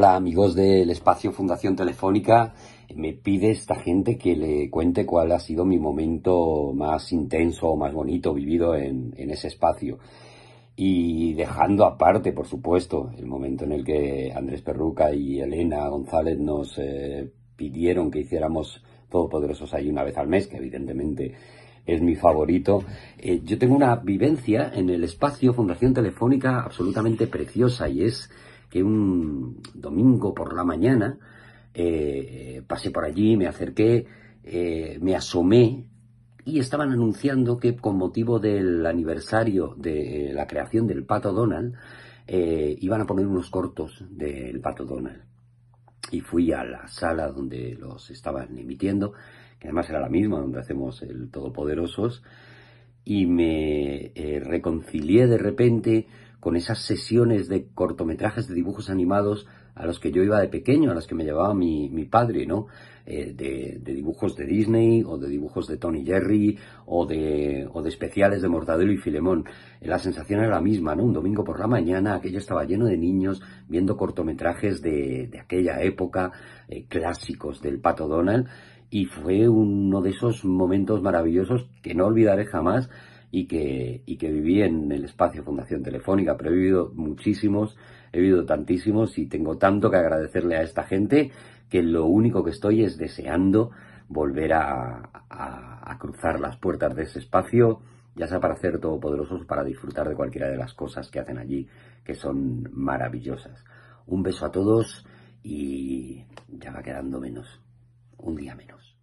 Hola amigos del espacio Fundación Telefónica, me pide esta gente que le cuente cuál ha sido mi momento más intenso o más bonito vivido en, ese espacio. Y dejando aparte, por supuesto, el momento en el que Andrés Perruca y Elena González nos eh, pidieron que hiciéramos Todopoderosos ahí una vez al mes, que evidentemente es mi favorito. Eh, yo tengo una vivencia en el espacio Fundación Telefónica absolutamente preciosa y es que un domingo por la mañana eh, eh, pasé por allí, me acerqué, eh, me asomé y estaban anunciando que con motivo del aniversario de la creación del Pato Donald, iban a poner unos cortos del Pato Donald. Y fui a la sala donde los estaban emitiendo, que además era la misma donde hacemos el Todopoderosos, y me reconcilié de repente con esas sesiones de cortometrajes de dibujos animados a los que yo iba de pequeño, a las que me llevaba mi, padre, ¿no? Eh, de, dibujos de Disney o de dibujos de Tony Jerry o de, o de especiales de Mortadelo y Filemón. la sensación era la misma, ¿no? Un domingo por la mañana aquello estaba lleno de niños viendo cortometrajes de, aquella época, eh, clásicos del Pato Donald, y fue uno de esos momentos maravillosos que no olvidaré jamás y que, y que viví en el espacio Fundación Telefónica, pero he vivido muchísimos, he vivido tantísimos y tengo tanto que agradecerle a esta gente que lo único que estoy es deseando volver a, cruzar las puertas de ese espacio, ya sea para ser todopoderosos, para disfrutar de cualquiera de las cosas que hacen allí, que son maravillosas. Un beso a todos y ya va quedando menos, un día menos.